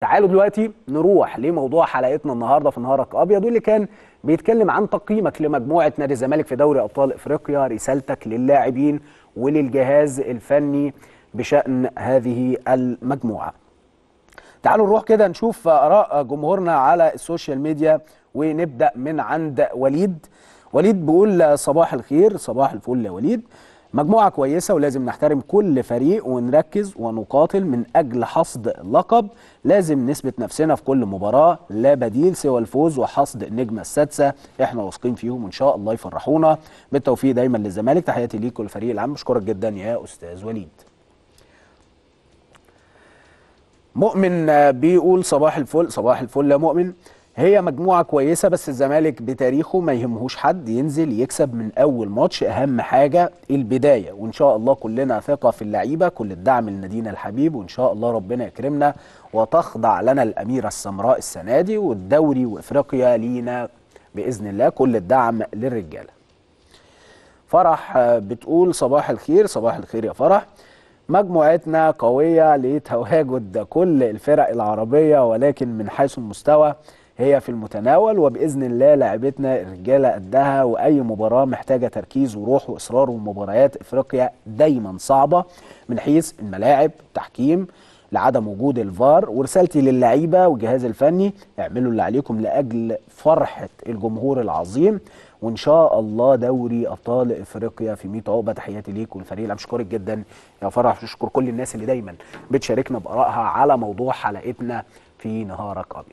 تعالوا دلوقتي نروح لموضوع حلقتنا النهارده في نهارك ابيض واللي كان بيتكلم عن تقييمك لمجموعه نادي الزمالك في دوري ابطال افريقيا رسالتك للاعبين وللجهاز الفني بشان هذه المجموعه. تعالوا نروح كده نشوف اراء جمهورنا على السوشيال ميديا ونبدا من عند وليد. وليد بيقول صباح الخير صباح الفل يا وليد مجموعة كويسة ولازم نحترم كل فريق ونركز ونقاتل من أجل حصد لقب لازم نثبت نفسنا في كل مباراة لا بديل سوى الفوز وحصد النجمة السادسة احنا واثقين فيهم وإن شاء الله يفرحونا بالتوفيق دايما للزمالك تحياتي ليك والفريق العام بشكرك جدا يا أستاذ وليد مؤمن بيقول صباح الفل صباح الفل يا مؤمن هي مجموعه كويسه بس الزمالك بتاريخه ما يهمهوش حد ينزل يكسب من اول ماتش اهم حاجه البدايه وان شاء الله كلنا ثقه في اللعيبه كل الدعم لنادينا الحبيب وان شاء الله ربنا يكرمنا وتخضع لنا الاميره السمراء السنه دي والدوري وافريقيا لينا باذن الله كل الدعم للرجاله فرح بتقول صباح الخير صباح الخير يا فرح مجموعتنا قوية لتواجد كل الفرق العربية ولكن من حيث المستوى هي في المتناول وباذن الله لعبتنا الرجاله قدها واي مباراه محتاجه تركيز وروح واصرار ومباريات افريقيا دايما صعبه من حيث الملاعب التحكيم لعدم وجود الفار ورسالتي للعيبه والجهاز الفني اعملوا اللي عليكم لاجل فرحه الجمهور العظيم وان شاء الله دوري ابطال افريقيا في 100 عقبه تحياتي ليك والفريق انا بشكرك جدا يا فرح بشكر كل الناس اللي دايما بتشاركنا بارائها على موضوع حلقتنا في نهارك ابيض